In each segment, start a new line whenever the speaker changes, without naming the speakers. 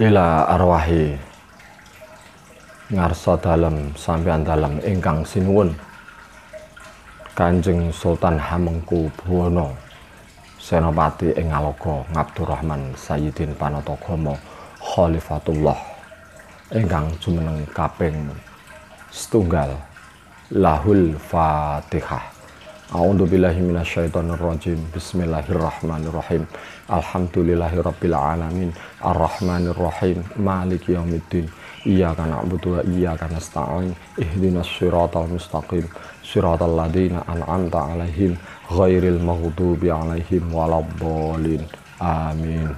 ila arwahi ngarsa dalem sampean dalem ingkang sinuwun Kanjeng Sultan Hamengku Buwono Senopati Ingaloga Rahman Sayyidin Panatagama Khalifatullah ingkang jumeneng kaping setunggal lahul Fatihah A'udzu billahi minasyaitonir rajim. Bismillahirrahmanirrahim. Alhamdulillahirabbil alamin. Arrahmanir rahim. Maliki yaumiddin. Iyyaka na'budu wa iyyaka nasta'in. Ihdinas siratal mustaqim. Siratal ladzina an'amta 'alaihim ghairil maghdubi 'alaihim waladdallin. Amin.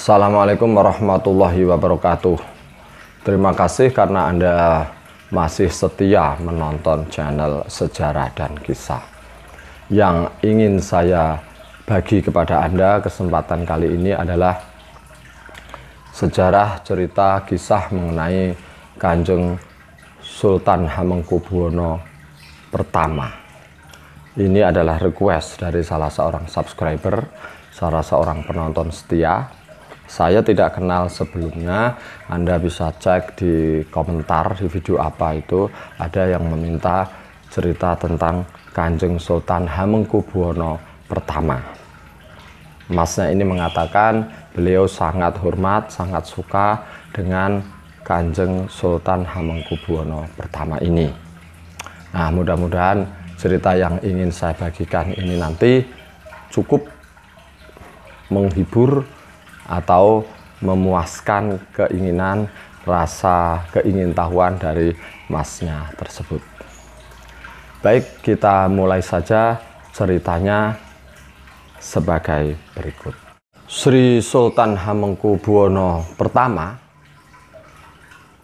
Assalamualaikum warahmatullahi wabarakatuh. Terima kasih karena Anda masih setia menonton channel Sejarah dan Kisah. Yang ingin saya bagi kepada Anda kesempatan kali ini adalah sejarah cerita kisah mengenai Kanjeng Sultan Hamengkubuwono pertama. Ini adalah request dari salah seorang subscriber, salah seorang penonton setia saya tidak kenal sebelumnya Anda bisa cek di komentar di video apa itu ada yang meminta cerita tentang Kanjeng Sultan Hamengkubuwono pertama Masnya ini mengatakan beliau sangat hormat sangat suka dengan Kanjeng Sultan Hamengkubuwono pertama ini Nah mudah-mudahan cerita yang ingin saya bagikan ini nanti cukup menghibur atau memuaskan keinginan rasa keingintahuan dari masnya tersebut. Baik, kita mulai saja ceritanya sebagai berikut. Sri Sultan Hamengkubuwono pertama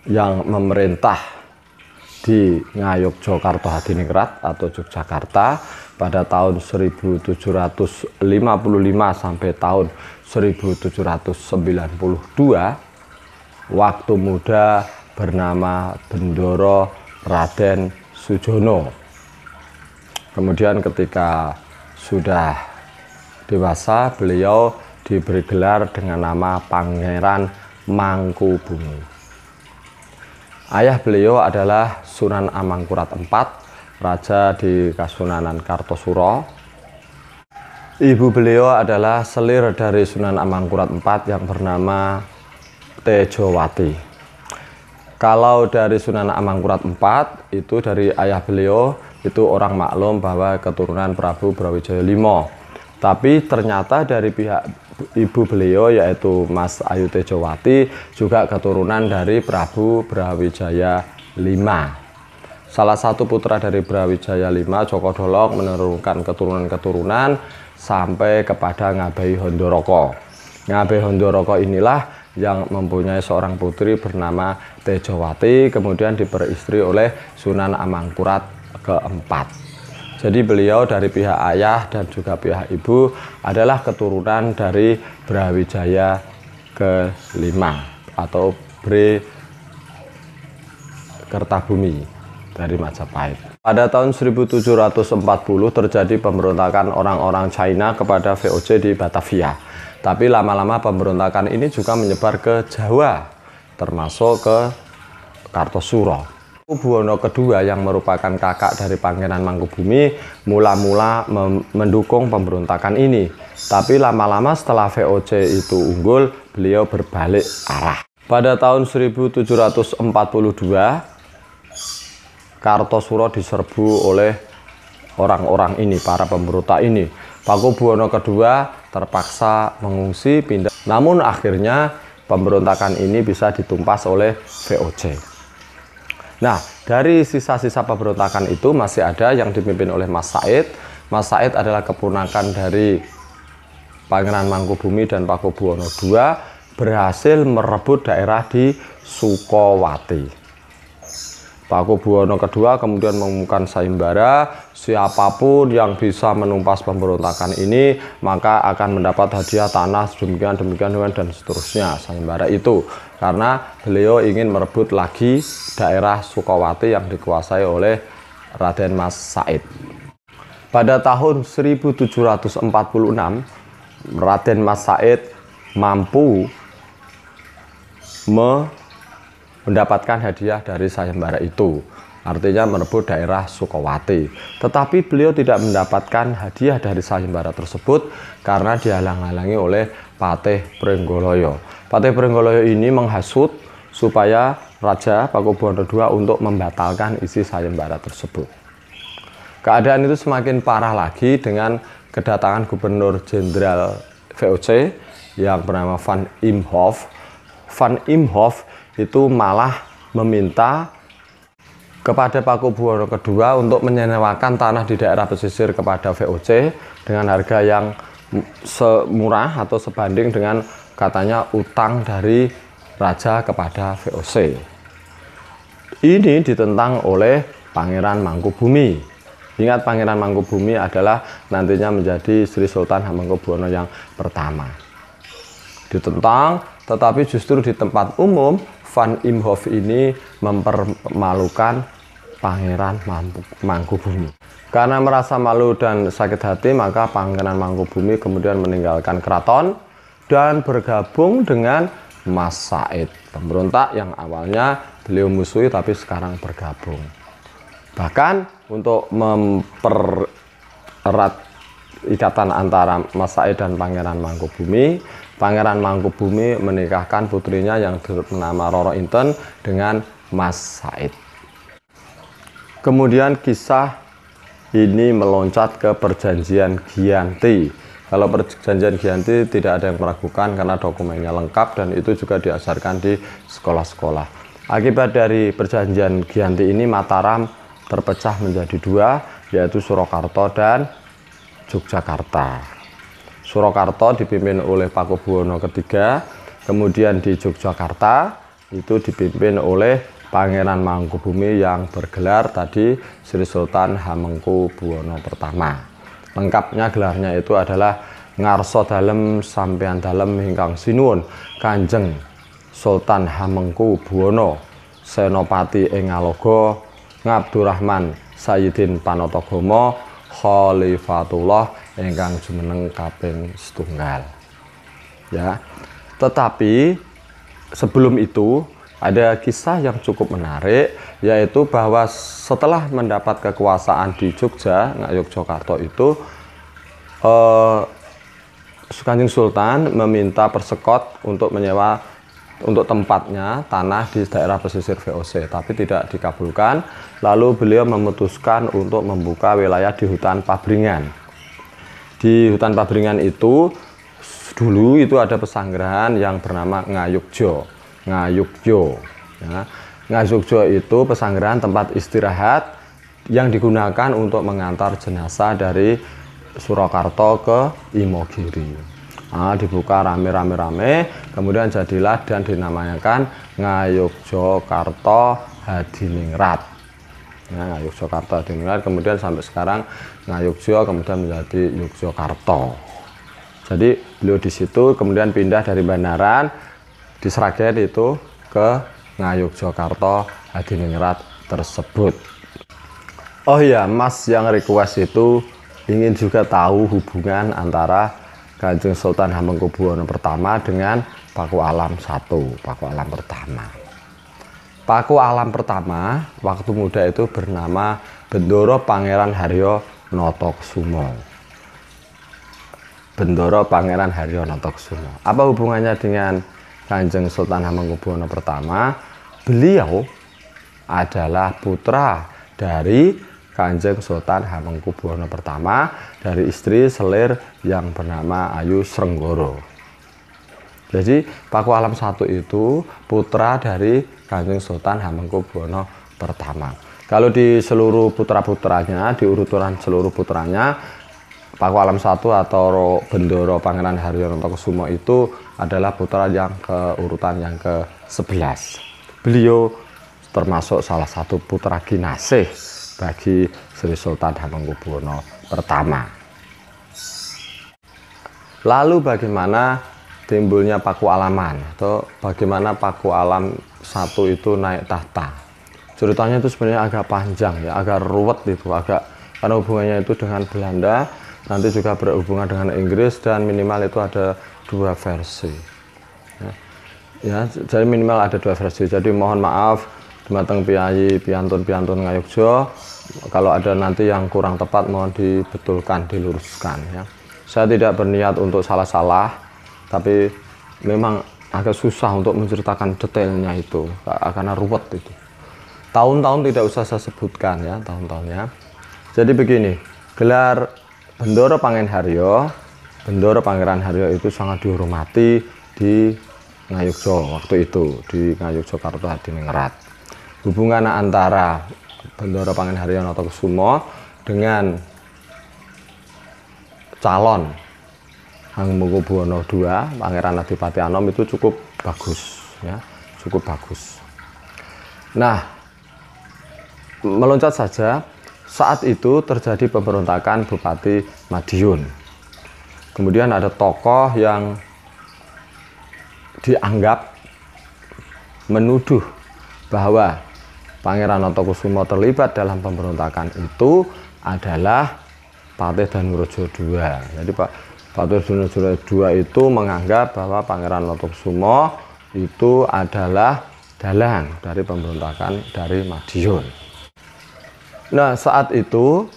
yang memerintah di Ngayuk Jokarto Hadiningrat atau Yogyakarta pada tahun 1755 sampai tahun 1792 waktu muda bernama Bendoro Raden Sujono. Kemudian ketika sudah dewasa beliau diberi gelar dengan nama Pangeran Mangku Mangkubumi. Ayah beliau adalah Sunan Amangkurat IV, raja di Kasunanan Kartosuro Ibu beliau adalah selir dari Sunan Amangkurat IV yang bernama Tejowati. Kalau dari Sunan Amangkurat IV itu dari ayah beliau itu orang maklum bahwa keturunan Prabu Brawijaya V. Tapi ternyata dari pihak ibu beliau yaitu Mas Ayu Tejowati juga keturunan dari Prabu Brawijaya V. Salah satu putra dari Brawijaya V, Joko Dolok menurunkan keturunan-keturunan sampai kepada Ngabai Hondoroko. Ngabai Hondoroko inilah yang mempunyai seorang putri bernama Tejowati kemudian diperistri oleh Sunan Amangkurat keempat. Jadi beliau dari pihak ayah dan juga pihak ibu adalah keturunan dari Brawijaya ke kelima atau Bre Kertabumi dari Majapahit. Pada tahun 1740 terjadi pemberontakan orang-orang China kepada VOC di Batavia. Tapi lama-lama pemberontakan ini juga menyebar ke Jawa, termasuk ke Kartosuro. Buwono kedua yang merupakan kakak dari Pangeran Mangkubumi mula-mula mendukung pemberontakan ini. Tapi lama-lama setelah VOC itu unggul, beliau berbalik arah. Pada tahun 1742, Kartosuro diserbu oleh orang-orang ini, para pemberontak ini. Paku Buwono kedua terpaksa mengungsi pindah. Namun akhirnya pemberontakan ini bisa ditumpas oleh VOC. Nah, dari sisa-sisa pemberontakan itu masih ada yang dipimpin oleh Mas Said. Mas Said adalah keponakan dari Pangeran Mangkubumi dan Paku Buwono II berhasil merebut daerah di Sukowati. Paku Buwono kedua kemudian mengumumkan sayembara siapapun yang bisa menumpas pemberontakan ini maka akan mendapat hadiah tanah demikian demikian demikian dan seterusnya sayembara itu karena beliau ingin merebut lagi daerah Sukawati yang dikuasai oleh Raden Mas Said. Pada tahun 1746 Raden Mas Said mampu me mendapatkan hadiah dari sayembara itu artinya merebut daerah sukowati Tetapi beliau tidak mendapatkan hadiah dari sayembara tersebut karena dihalang-halangi oleh Patih Pringgoloyo Patih Pringgoloyo ini menghasut supaya Raja Pakubuwono II untuk membatalkan isi sayembara tersebut. Keadaan itu semakin parah lagi dengan kedatangan Gubernur Jenderal VOC yang bernama Van Imhoff. Van Imhoff itu malah meminta kepada Paku Buwono kedua untuk menyewakan tanah di daerah pesisir kepada VOC dengan harga yang semurah atau sebanding dengan katanya utang dari raja kepada VOC. Ini ditentang oleh Pangeran Mangkubumi. Ingat Pangeran Mangkubumi adalah nantinya menjadi Sri Sultan Hamengkubuwono yang pertama. Ditentang tetapi justru di tempat umum Van Imhoff ini mempermalukan Pangeran Mangkubumi. Karena merasa malu dan sakit hati, maka Pangeran Mangkubumi kemudian meninggalkan keraton dan bergabung dengan Mas Said, pemberontak yang awalnya beliau musuhi tapi sekarang bergabung. Bahkan untuk mempererat ikatan antara Mas Said dan Pangeran Mangkubumi, Pangeran Mangkubumi menikahkan putrinya yang bernama Roro Inten dengan Mas Said. Kemudian kisah ini meloncat ke perjanjian Giyanti. Kalau perjanjian Giyanti tidak ada yang meragukan karena dokumennya lengkap dan itu juga diajarkan di sekolah-sekolah. Akibat dari perjanjian Giyanti ini Mataram terpecah menjadi dua yaitu Surakarta dan Yogyakarta. Surakarta dipimpin oleh Paku Buwono ketiga, kemudian di Yogyakarta itu dipimpin oleh Pangeran Mangkubumi yang bergelar tadi Sri Sultan Hamengku Buwono pertama. Lengkapnya gelarnya itu adalah Ngarso Dalem Sampean Dalem Hingkang Sinuwun Kanjeng Sultan Hamengku Buwono Senopati Engalogo Ngabdurrahman Sayyidin Panotogomo Khalifatullah ingkang jumeneng kaping setunggal. Ya. Tetapi sebelum itu ada kisah yang cukup menarik yaitu bahwa setelah mendapat kekuasaan di Jogja, Yogyakarta itu eh, Kanjeng Sultan meminta Persekot untuk menyewa untuk tempatnya tanah di daerah pesisir VOC tapi tidak dikabulkan lalu beliau memutuskan untuk membuka wilayah di hutan Pabringan di hutan Pabringan itu dulu itu ada pesanggrahan yang bernama Ngayukjo Ngayukjo ya. Ngayukjo itu pesanggrahan tempat istirahat yang digunakan untuk mengantar jenazah dari Surakarta ke Imogiri nah, dibuka rame-rame-rame kemudian jadilah dan dinamakan Karto Hadiningrat Nah, Yogyakarta Dingilar kemudian sampai sekarang nah Yogyo kemudian menjadi Yogyakarta. Jadi beliau di situ kemudian pindah dari Bandaran di Sragen itu ke Ngayuk Ngayogyakarta Hadiningrat tersebut. Oh iya, Mas yang request itu ingin juga tahu hubungan antara Kanjeng Sultan Hamengkubuwono pertama dengan Paku Alam 1, Paku Alam pertama. Paku alam pertama waktu muda itu bernama Bendoro Pangeran Haryo Notoksumo. Bendoro Pangeran Haryo Notoksumo. Apa hubungannya dengan Kanjeng Sultan Hamengkubuwono pertama? Beliau adalah putra dari Kanjeng Sultan Hamengkubuwono pertama dari istri selir yang bernama Ayu Srenggoro. Jadi Paku Alam Satu itu putra dari Kanjeng Sultan Hamengkubuwono pertama. Kalau di seluruh putra-putranya, di urutan seluruh putranya, Paku Alam Satu atau Bendoro Pangeran Haryono Tokusumo itu adalah putra yang ke urutan yang ke-11. Beliau termasuk salah satu putra kinasih bagi Sri Sultan Hamengkubuwono pertama. Lalu bagaimana timbulnya paku alaman atau bagaimana paku alam satu itu naik tahta ceritanya itu sebenarnya agak panjang ya agak ruwet itu agak karena hubungannya itu dengan Belanda nanti juga berhubungan dengan Inggris dan minimal itu ada dua versi ya, ya jadi minimal ada dua versi jadi mohon maaf Dumateng Piyayi Piantun Piantun Ngayogjo kalau ada nanti yang kurang tepat mohon dibetulkan diluruskan ya saya tidak berniat untuk salah-salah tapi memang agak susah untuk menceritakan detailnya itu karena ruwet itu tahun-tahun tidak usah saya sebutkan ya tahun-tahunnya jadi begini gelar Bendoro Pangeran Haryo Bendoro Pangeran Haryo itu sangat dihormati di Ngayogyo waktu itu di Ngayogyakarta di Mengerat hubungan antara Bendoro Pangeran Haryo atau Kusumo dengan calon Hang Mengkubuwono II, Pangeran Adipati Anom itu cukup bagus, ya, cukup bagus. Nah, meloncat saja, saat itu terjadi pemberontakan Bupati Madiun. Kemudian ada tokoh yang dianggap menuduh bahwa Pangeran Otokusumo terlibat dalam pemberontakan itu adalah Patih dan Nurjo II. Jadi Pak Batu Sunusura II itu menganggap bahwa Pangeran Sumo itu adalah dalang dari pemberontakan dari Madiun. Nah saat itu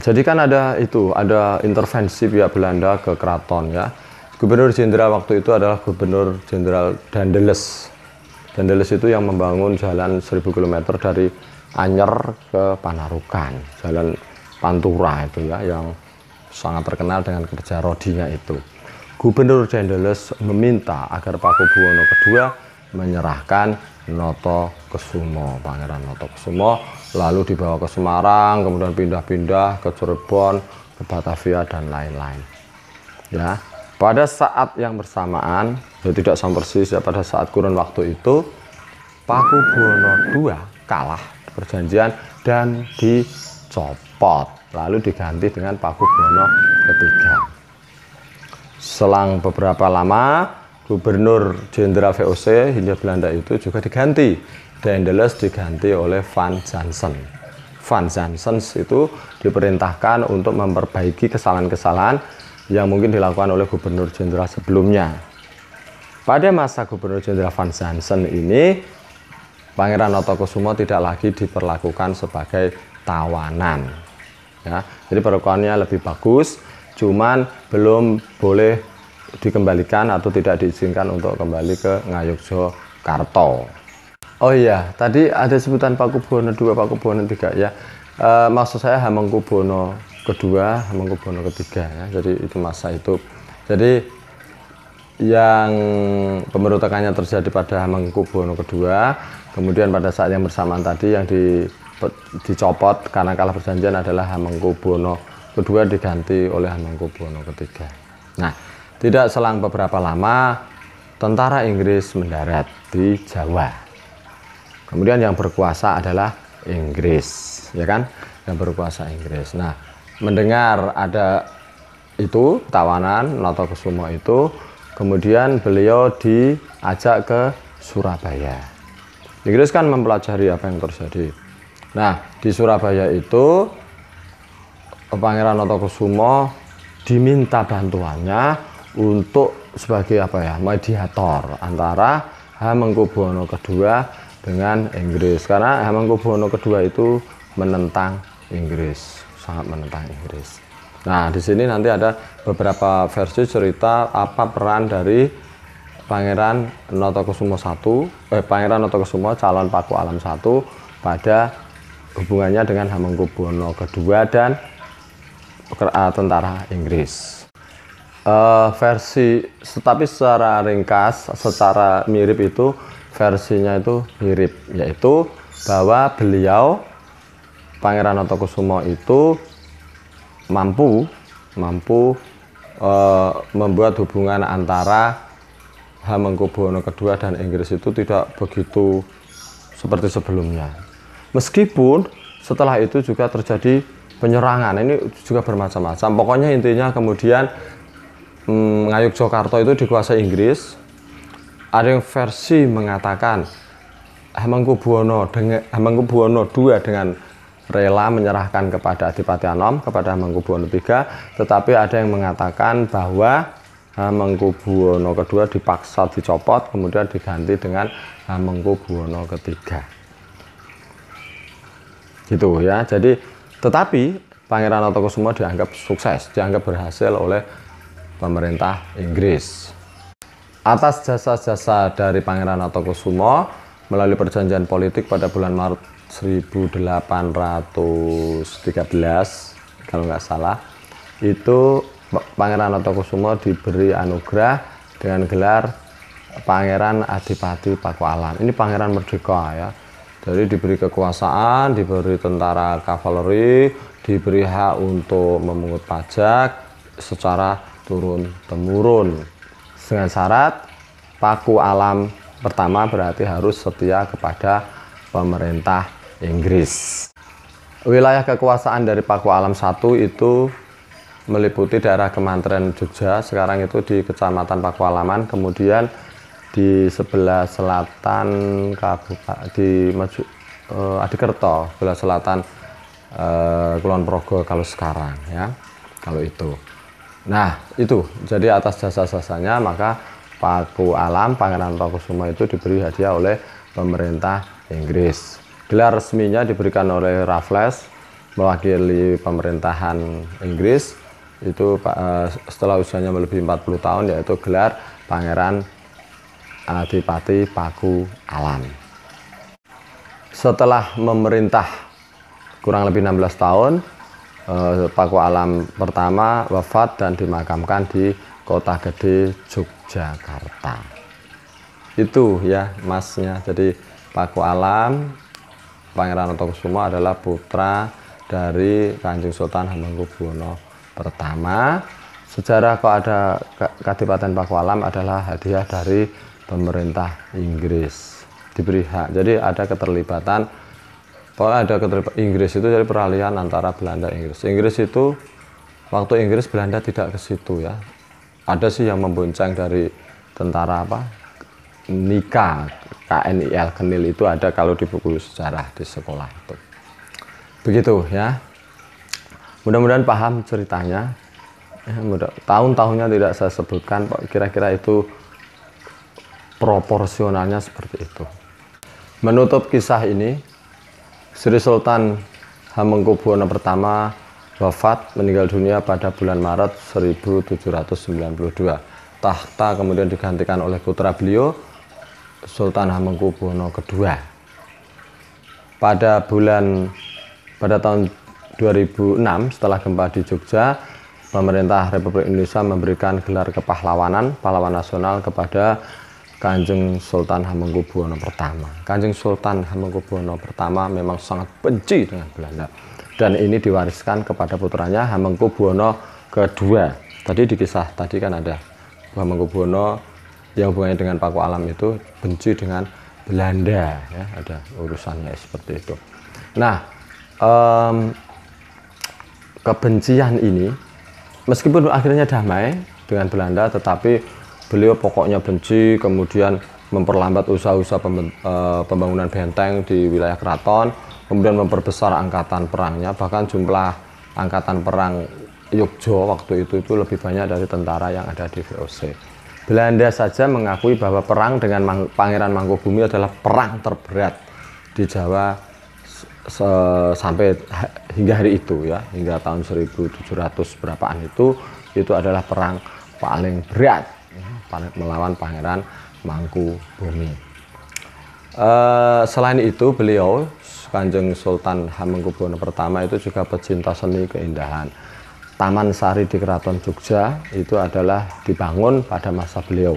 jadi kan ada itu ada intervensi pihak Belanda ke keraton ya. Gubernur Jenderal waktu itu adalah Gubernur Jenderal Dandeles. Dandeles itu yang membangun jalan 1000 km dari Anyer ke Panarukan, jalan Pantura itu ya yang sangat terkenal dengan kerja rodinya itu. Gubernur Dendeles meminta agar Paku Buwono II menyerahkan Noto Kesumo, Pangeran Noto Kesumo, lalu dibawa ke Semarang, kemudian pindah-pindah ke Cirebon, ke Batavia dan lain-lain. Ya, pada saat yang bersamaan, ya tidak sama persis ya pada saat kurun waktu itu, Paku Buwono II kalah perjanjian dan dicopot lalu diganti dengan Paku Pakubuwono ketiga. Selang beberapa lama, Gubernur Jenderal VOC Hindia Belanda itu juga diganti. Dendeles diganti oleh Van Jansen. Van Jansen itu diperintahkan untuk memperbaiki kesalahan-kesalahan yang mungkin dilakukan oleh Gubernur Jenderal sebelumnya. Pada masa Gubernur Jenderal Van Jansen ini, Pangeran Notokusumo tidak lagi diperlakukan sebagai tawanan ya jadi perokokannya lebih bagus cuman belum boleh dikembalikan atau tidak diizinkan untuk kembali ke Karto. oh iya tadi ada sebutan Pakubuwono II Pakubuwono III ya e, maksud saya Hamengkubono kedua Hamengkubono ketiga ya jadi itu masa itu jadi yang pemberontakannya terjadi pada Hamengkubono kedua kemudian pada saat yang bersamaan tadi yang di dicopot karena kalah perjanjian adalah Hamengkubuwono kedua diganti oleh Hamengkubuwono ketiga. Nah, tidak selang beberapa lama tentara Inggris mendarat di Jawa. Kemudian yang berkuasa adalah Inggris, ya kan? Yang berkuasa Inggris. Nah, mendengar ada itu tawanan Noto Kusumo itu, kemudian beliau diajak ke Surabaya. Inggris kan mempelajari apa yang terjadi Nah, di Surabaya itu Pangeran Notokusumo diminta bantuannya untuk sebagai apa ya mediator antara Hamengkubuwono II dengan Inggris karena Hamengkubuwono II itu menentang Inggris sangat menentang Inggris. Nah di sini nanti ada beberapa versi cerita apa peran dari Pangeran Notokusumo I, eh, Pangeran Notokusumo calon Paku Alam I pada hubungannya dengan Hamengkubuwono kedua dan eh, tentara Inggris. Uh, versi, tetapi secara ringkas, secara mirip itu versinya itu mirip, yaitu bahwa beliau Pangeran Otokusumo itu mampu mampu uh, membuat hubungan antara Hamengkubuwono II dan Inggris itu tidak begitu seperti sebelumnya. Meskipun setelah itu juga terjadi penyerangan, ini juga bermacam-macam. Pokoknya intinya kemudian hmm, Ngayuk Jokarto itu dikuasai Inggris. Ada yang versi mengatakan Hamengkubuwono dengan Hamengkubuwono II dengan rela menyerahkan kepada Adipati Anom kepada Hamengkubuwono tiga, tetapi ada yang mengatakan bahwa Hamengkubuwono kedua dipaksa dicopot kemudian diganti dengan Hamengkubuwono ketiga gitu ya jadi tetapi Pangeran Otokosumo dianggap sukses dianggap berhasil oleh pemerintah Inggris atas jasa-jasa dari Pangeran Otokosumo melalui perjanjian politik pada bulan Maret 1813 kalau nggak salah itu Pangeran Otokosumo diberi anugerah dengan gelar Pangeran Adipati Pakualam ini Pangeran Merdeka ya jadi diberi kekuasaan, diberi tentara kavaleri, diberi hak untuk memungut pajak secara turun temurun. Dengan syarat paku alam pertama berarti harus setia kepada pemerintah Inggris. Wilayah kekuasaan dari Paku Alam satu itu meliputi daerah Kementerian Jogja, sekarang itu di Kecamatan Pakualaman, kemudian di sebelah selatan Kabupaten di Maju uh, eh, Adikerto, sebelah selatan uh, Kulon Progo kalau sekarang ya. Kalau itu. Nah, itu. Jadi atas jasa-jasanya maka Paku Alam Pangeran Tokusuma itu diberi hadiah oleh pemerintah Inggris. Gelar resminya diberikan oleh Raffles mewakili pemerintahan Inggris itu eh, setelah usianya melebihi 40 tahun yaitu gelar Pangeran Adipati Paku Alam. Setelah memerintah kurang lebih 16 tahun, eh, Paku Alam pertama wafat dan dimakamkan di Kota Gede Yogyakarta. Itu ya masnya. Jadi Paku Alam Pangeran Sumo adalah putra dari Kanjeng Sultan Hamengkubuwono pertama. Sejarah kok ada Kadipaten Paku Alam adalah hadiah dari pemerintah Inggris diberi hak. Jadi ada keterlibatan kalau ada keterlibatan Inggris itu jadi peralihan antara Belanda Inggris. Inggris itu waktu Inggris Belanda tidak ke situ ya. Ada sih yang membonceng dari tentara apa? Nika KNIL Kenil itu ada kalau di buku sejarah di sekolah itu. Begitu ya. Mudah-mudahan paham ceritanya. Ya, tahun-tahunnya tidak saya sebutkan, kira-kira itu proporsionalnya seperti itu menutup kisah ini Sri Sultan Hamengkubuwono I wafat meninggal dunia pada bulan Maret 1792 tahta kemudian digantikan oleh putra beliau Sultan Hamengkubuwono II. pada bulan pada tahun 2006 setelah gempa di Jogja pemerintah Republik Indonesia memberikan gelar kepahlawanan pahlawan nasional kepada Kanjeng Sultan Hamengkubuwono pertama. Kanjeng Sultan Hamengkubuwono pertama memang sangat benci dengan Belanda dan ini diwariskan kepada putranya Hamengkubuwono kedua. Tadi di kisah tadi kan ada Hamengkubuwono yang hubungannya dengan Paku Alam itu benci dengan Belanda ya, ada urusannya seperti itu. Nah, um, kebencian ini meskipun akhirnya damai dengan Belanda tetapi beliau pokoknya benci kemudian memperlambat usaha-usaha eh, pembangunan benteng di wilayah keraton kemudian memperbesar angkatan perangnya bahkan jumlah angkatan perang Yogyo waktu itu itu lebih banyak dari tentara yang ada di VOC Belanda saja mengakui bahwa perang dengan Pangeran Mangkubumi adalah perang terberat di Jawa sampai hingga hari itu ya hingga tahun 1700 berapaan itu itu adalah perang paling berat melawan Pangeran Mangku Bumi. Uh, selain itu beliau Kanjeng Sultan Hamengkubuwono pertama itu juga pecinta seni keindahan. Taman Sari di Keraton Jogja itu adalah dibangun pada masa beliau.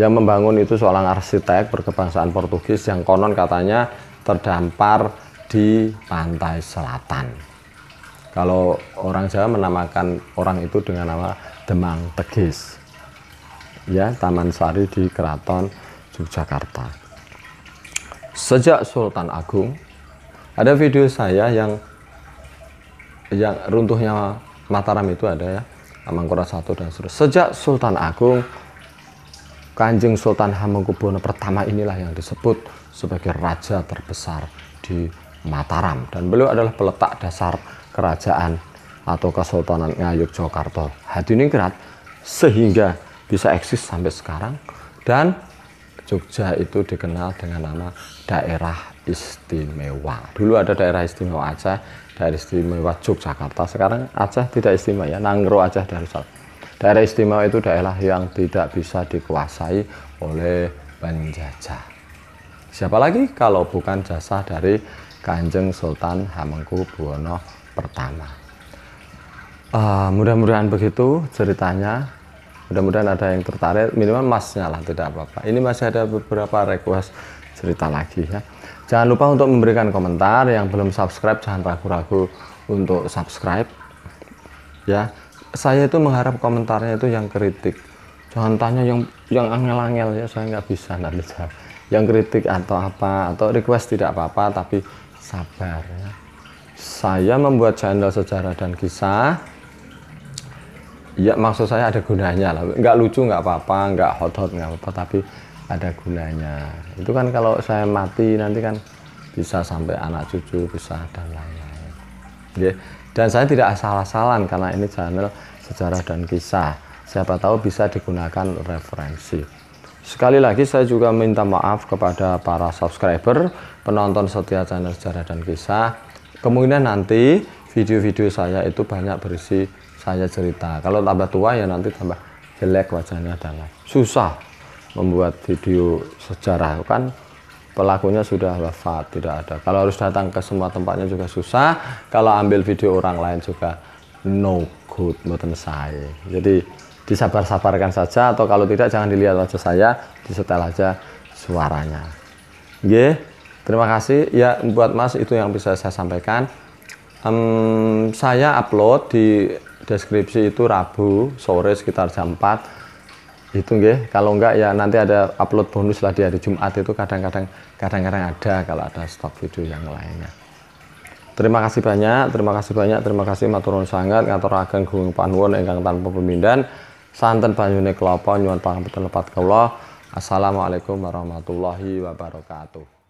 Yang membangun itu seorang arsitek berkebangsaan Portugis yang konon katanya terdampar di pantai selatan. Kalau orang Jawa menamakan orang itu dengan nama Demang Tegis ya Taman Sari di Keraton Yogyakarta. Sejak Sultan Agung ada video saya yang yang runtuhnya Mataram itu ada ya Amangkurat satu dan seterusnya. Sejak Sultan Agung Kanjeng Sultan Hamengkubuwono pertama inilah yang disebut sebagai raja terbesar di Mataram dan beliau adalah peletak dasar kerajaan atau Kesultanan Ngayogyakarta Hadiningrat sehingga bisa eksis sampai sekarang dan Jogja itu dikenal dengan nama daerah istimewa. Dulu ada daerah istimewa Aceh, daerah istimewa Yogyakarta. Sekarang Aceh tidak istimewa ya, Nangro Aceh Darussalam. Daerah istimewa itu daerah yang tidak bisa dikuasai oleh penjajah. Siapa lagi kalau bukan jasa dari Kanjeng Sultan Hamengku Buwono pertama. Uh, mudah-mudahan begitu ceritanya mudah-mudahan ada yang tertarik minimal masnya lah tidak apa-apa ini masih ada beberapa request cerita lagi ya jangan lupa untuk memberikan komentar yang belum subscribe jangan ragu-ragu untuk subscribe ya saya itu mengharap komentarnya itu yang kritik jangan tanya yang yang angel-angel ya saya nggak bisa nanti jawab yang kritik atau apa atau request tidak apa-apa tapi sabar ya saya membuat channel sejarah dan kisah ya maksud saya ada gunanya lah nggak lucu nggak apa-apa nggak hot hot nggak apa-apa tapi ada gunanya itu kan kalau saya mati nanti kan bisa sampai anak cucu bisa dan lain-lain ya dan saya tidak asal-asalan karena ini channel sejarah dan kisah siapa tahu bisa digunakan referensi sekali lagi saya juga minta maaf kepada para subscriber penonton setia channel sejarah dan kisah kemungkinan nanti video-video saya itu banyak berisi saya cerita. Kalau tambah tua ya nanti tambah jelek wajahnya adalah susah membuat video sejarah kan pelakunya sudah wafat tidak ada kalau harus datang ke semua tempatnya juga susah kalau ambil video orang lain juga no good buatan saya jadi disabar-sabarkan saja atau kalau tidak jangan dilihat wajah saya disetel aja suaranya Oke, terima kasih ya buat mas itu yang bisa saya sampaikan um, saya upload di deskripsi itu Rabu sore sekitar jam 4 itu nggih kalau enggak ya nanti ada upload bonus lah di hari Jumat itu kadang-kadang kadang-kadang ada kalau ada stok video yang lainnya terima kasih banyak terima kasih banyak terima kasih maturun sangat ngatur ageng gunung panwon ingkang tanpa pemindan santan banyune kelapa nyuwun pangapunten lepat kula assalamualaikum warahmatullahi wabarakatuh